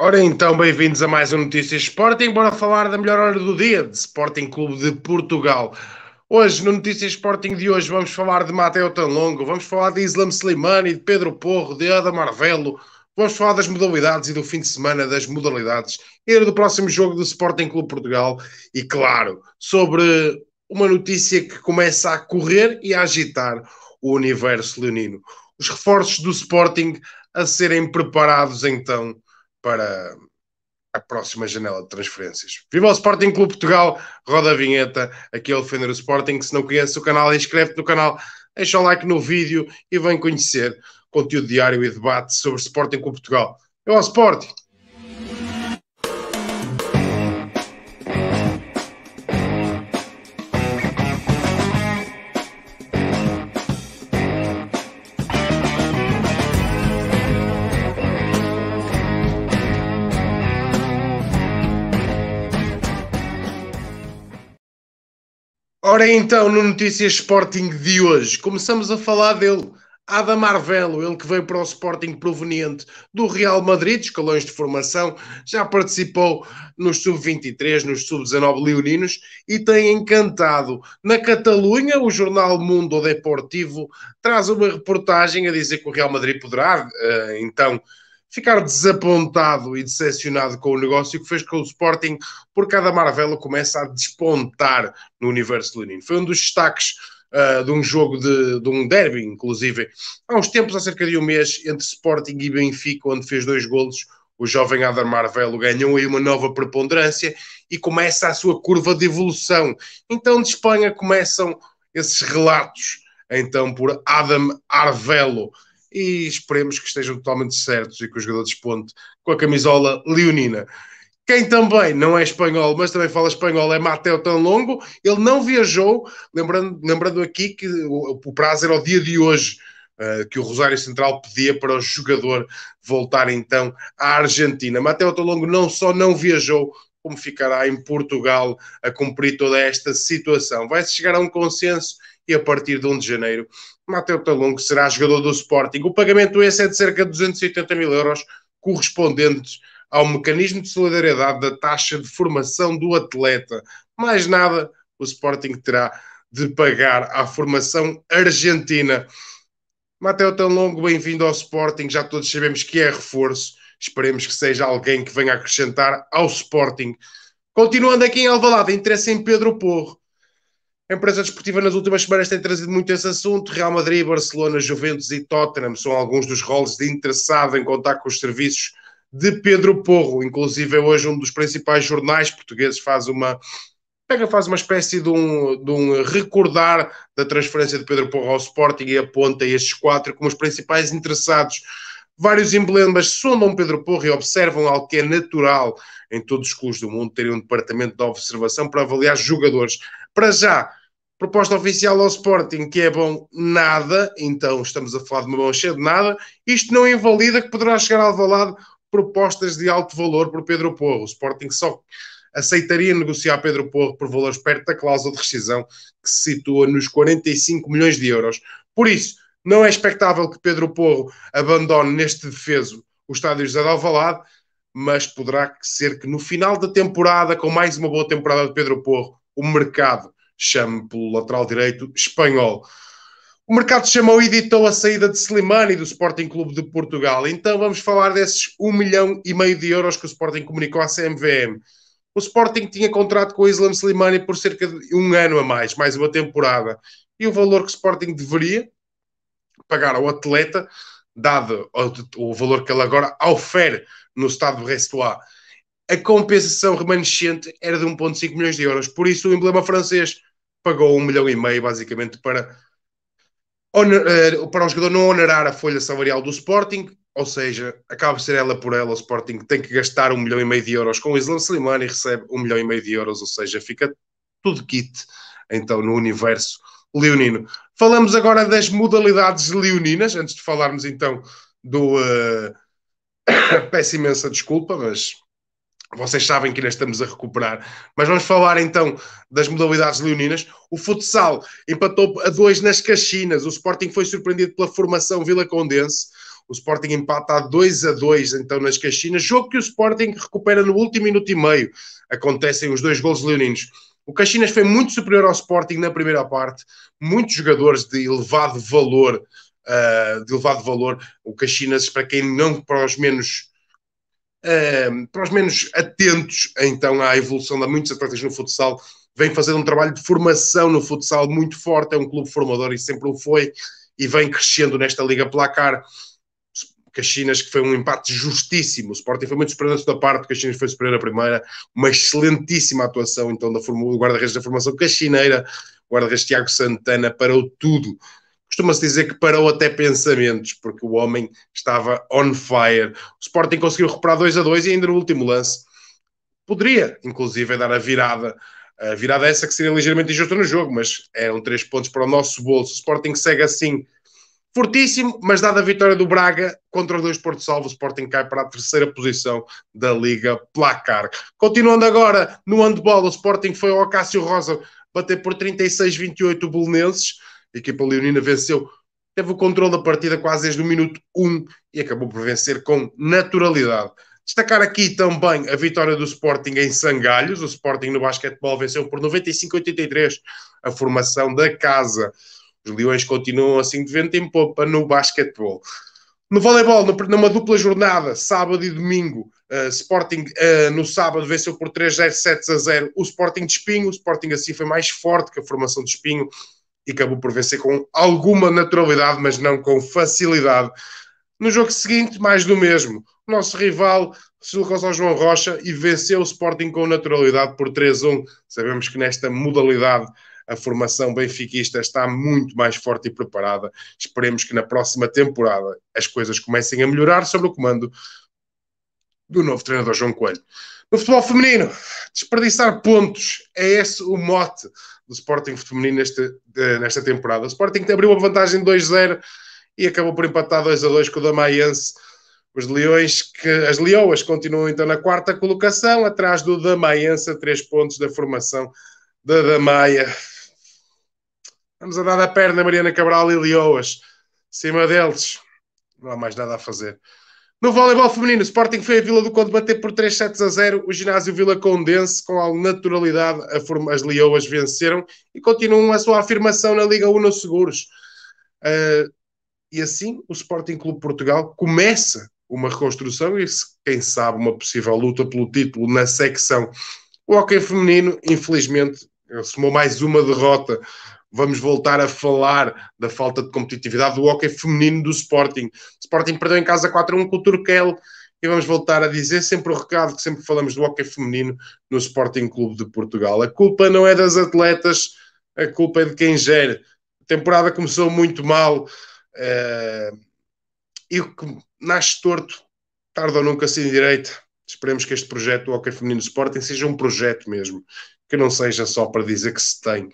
Ora então, bem-vindos a mais um Notícias Sporting. Bora falar da melhor hora do dia de Sporting Clube de Portugal. Hoje, no Notícias Sporting de hoje, vamos falar de Mateo Tanlongo, vamos falar de Islam Slimani, de Pedro Porro, de Ada Marvelo, vamos falar das modalidades e do fim de semana das modalidades e do próximo jogo do Sporting Clube Portugal e, claro, sobre uma notícia que começa a correr e a agitar o universo leonino. Os reforços do Sporting a serem preparados, então, para a próxima janela de transferências. Viva o Sporting Clube Portugal, roda a vinheta, aqui é o Defender o Sporting. Se não conhece o canal, inscreve-te no canal, deixa um like no vídeo e vem conhecer conteúdo diário e debate sobre Sporting Clube Portugal. É o Sporting! Ora então, no Notícias Sporting de hoje, começamos a falar dele. Adam Arvelo, ele que veio para o Sporting proveniente do Real Madrid, escalões de formação, já participou nos sub-23, nos sub-19 leoninos e tem encantado. Na Catalunha, o jornal Mundo Deportivo traz uma reportagem a dizer que o Real Madrid poderá, eh, então, ficar desapontado e decepcionado com o negócio que fez com o Sporting, por cada Marvela começa a despontar no universo Lenin. Foi um dos destaques uh, de um jogo, de, de um derby, inclusive, há uns tempos, há cerca de um mês, entre Sporting e Benfica, onde fez dois golos, o jovem Adam Marvelo ganhou aí uma nova preponderância e começa a sua curva de evolução. Então, de Espanha começam esses relatos, então, por Adam Arvelo, e esperemos que estejam totalmente certos e que o jogador desponte com a camisola leonina. Quem também não é espanhol, mas também fala espanhol, é Mateo Tanlongo. Ele não viajou, lembrando, lembrando aqui que o, o prazo era o dia de hoje, uh, que o Rosário Central pedia para o jogador voltar então à Argentina. Mateo Tanlongo não só não viajou, como ficará em Portugal a cumprir toda esta situação. Vai-se chegar a um consenso e a partir de 1 de janeiro Mateu que será jogador do Sporting. O pagamento esse é de cerca de 280 mil euros, correspondentes ao mecanismo de solidariedade da taxa de formação do atleta. Mais nada o Sporting terá de pagar à formação argentina. Mateu Talungo, bem-vindo ao Sporting. Já todos sabemos que é reforço. Esperemos que seja alguém que venha acrescentar ao Sporting. Continuando aqui em Alvalade, interesse em Pedro Porro. A empresa desportiva nas últimas semanas tem trazido muito esse assunto. Real Madrid, Barcelona, Juventus e Tottenham são alguns dos roles de interessado em contar com os serviços de Pedro Porro. Inclusive, é hoje um dos principais jornais portugueses faz uma pega faz uma espécie de um, de um recordar da transferência de Pedro Porro ao Sporting e aponta estes quatro como os principais interessados. Vários emblemas sondam Pedro Porro e observam algo que é natural em todos os clubes do mundo terem um departamento de observação para avaliar jogadores. Para já, Proposta oficial ao Sporting que é bom nada, então estamos a falar de uma mão cheia de nada. Isto não invalida que poderá chegar ao valado propostas de alto valor por Pedro Porro. O Sporting só aceitaria negociar Pedro Porro por valores perto da cláusula de rescisão que se situa nos 45 milhões de euros. Por isso, não é expectável que Pedro Porro abandone neste defeso o estádio José de Alvalade, mas poderá ser que no final da temporada, com mais uma boa temporada de Pedro Porro, o mercado chame pelo lateral direito espanhol. O mercado chamou e editou a saída de Slimani do Sporting Clube de Portugal. Então vamos falar desses 1 milhão e meio de euros que o Sporting comunicou à CMVM. O Sporting tinha contrato com o Islam Slimani por cerca de um ano a mais, mais uma temporada. E o valor que o Sporting deveria pagar ao atleta, dado o valor que ele agora oferece no estado de Restois, a compensação remanescente era de 1,5 milhões de euros. Por isso, o emblema francês pagou um milhão e meio, basicamente, para, eh, para o jogador não onerar a folha salarial do Sporting, ou seja, acaba de ser ela por ela, o Sporting tem que gastar um milhão e meio de euros com o Islam Slimani e recebe um milhão e meio de euros, ou seja, fica tudo quite, então, no universo leonino. Falamos agora das modalidades leoninas, antes de falarmos, então, do... Uh... Peço imensa desculpa, mas vocês sabem que ainda estamos a recuperar. Mas vamos falar então das modalidades leoninas. O futsal empatou a dois nas Caxinas. O Sporting foi surpreendido pela formação Vila Condense. O Sporting empata a 2 a 2 então nas Caxinas. Jogo que o Sporting recupera no último minuto e meio. Acontecem os dois gols leoninos. O Caxinas foi muito superior ao Sporting na primeira parte. Muitos jogadores de elevado valor. Uh, de elevado valor. O Caxinas, para quem não, para os menos para os menos atentos então à evolução de muitos atletas no futsal, vem fazendo um trabalho de formação no futsal muito forte, é um clube formador e sempre o foi, e vem crescendo nesta Liga Placar. Caxinas, que foi um empate justíssimo. O Sporting foi muito superior na segunda parte, Caxinas foi superior na primeira. Uma excelentíssima atuação, então, da guarda-redes da formação caxineira. guarda-redes Tiago Santana para o tudo costuma-se dizer que parou até pensamentos, porque o homem estava on fire. O Sporting conseguiu recuperar 2 a 2 e ainda no último lance poderia, inclusive, dar a virada. A virada essa que seria ligeiramente injusta no jogo, mas eram três pontos para o nosso bolso. O Sporting segue assim, fortíssimo, mas dada a vitória do Braga contra os dois Porto Salvo, o Sporting cai para a terceira posição da Liga Placar. Continuando agora no handball, o Sporting foi ao Cássio Rosa bater por 36-28 o Belenenses. A equipa leonina venceu, teve o controle da partida quase desde o minuto 1 e acabou por vencer com naturalidade. Destacar aqui também a vitória do Sporting em Sangalhos. O Sporting no basquetebol venceu por 95-83 a formação da casa. Os Leões continuam assim de vento em popa no basquetebol. No voleibol, numa dupla jornada, sábado e domingo, uh, Sporting uh, no sábado venceu por 3-0, 7-0 o Sporting de Espinho. O Sporting assim foi mais forte que a formação de Espinho e acabou por vencer com alguma naturalidade, mas não com facilidade. No jogo seguinte, mais do mesmo. O nosso rival deslocou-se ao João Rocha e venceu o Sporting com naturalidade por 3-1. Sabemos que nesta modalidade a formação benfiquista está muito mais forte e preparada. Esperemos que na próxima temporada as coisas comecem a melhorar sobre o comando do novo treinador João Coelho. No futebol feminino, desperdiçar pontos é esse o mote do Sporting feminino nesta temporada. O Sporting abriu uma vantagem de 2-0 e acabou por empatar 2-2 com o Damaiense. Os Leões que, as Leoas continuam então na quarta colocação, atrás do Damaiense, a 3 pontos da formação da Damaia. Vamos a dar a perna Mariana Cabral e Leoas. Cima deles, não há mais nada a fazer. No voleibol feminino, o Sporting foi a Vila do Conde bater por 3 sets a 0. O ginásio Vila Condense, com alguma naturalidade, as Leoas venceram e continuam a sua afirmação na Liga 1 Seguros. Uh, e assim, o Sporting Clube Portugal começa uma reconstrução e, quem sabe, uma possível luta pelo título na secção. O hockey feminino, infelizmente, somou mais uma derrota vamos voltar a falar da falta de competitividade do hockey feminino do Sporting. O Sporting perdeu em casa 4-1 com o Turquel e vamos voltar a dizer sempre o recado que sempre falamos do hockey feminino no Sporting Clube de Portugal. A culpa não é das atletas, a culpa é de quem gera. A temporada começou muito mal uh, e o que nasce torto, tarde ou nunca assim direito. Esperemos que este projeto do Hockey Feminino Sporting seja um projeto mesmo, que não seja só para dizer que se tem.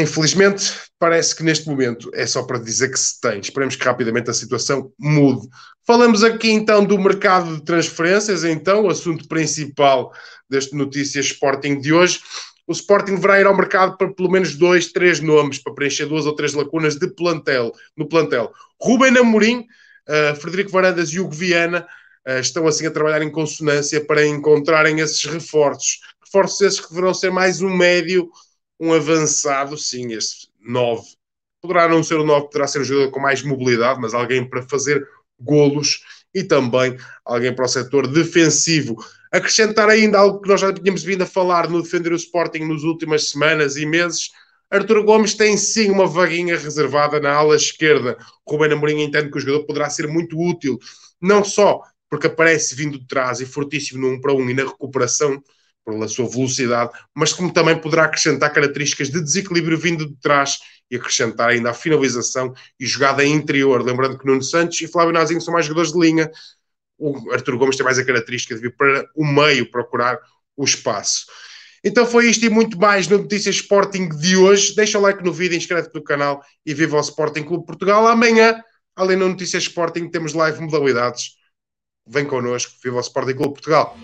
Infelizmente, parece que neste momento é só para dizer que se tem. Esperemos que rapidamente a situação mude. Falamos aqui então do mercado de transferências, então, o assunto principal deste Notícias Sporting de hoje. O Sporting deverá ir ao mercado para pelo menos dois, três nomes, para preencher duas ou três lacunas de plantel, no plantel. Ruben Amorim, uh, Frederico Varandas e Hugo Viana uh, estão assim a trabalhar em consonância para encontrarem esses reforços. Reforços esses que deverão ser mais um médio um avançado, sim, este 9. Poderá não ser o 9, poderá ser um jogador com mais mobilidade, mas alguém para fazer golos e também alguém para o setor defensivo. Acrescentar ainda algo que nós já tínhamos vindo a falar no Defender o Sporting nas últimas semanas e meses, Arturo Gomes tem sim uma vaguinha reservada na ala esquerda. Rubén Amorim entende que o jogador poderá ser muito útil, não só porque aparece vindo de trás e fortíssimo no 1 para 1 e na recuperação pela sua velocidade, mas como também poderá acrescentar características de desequilíbrio vindo de trás e acrescentar ainda a finalização e jogada interior. Lembrando que Nuno Santos e Flávio Nazinho são mais jogadores de linha. O Arthur Gomes tem mais a característica de vir para o meio procurar o espaço. Então foi isto e muito mais no Notícias Sporting de hoje. Deixa o like no vídeo, inscreve-te no canal e viva o Sporting Clube Portugal. Amanhã, além do Notícias Sporting, temos live modalidades. Vem connosco, viva o Sporting Clube Portugal.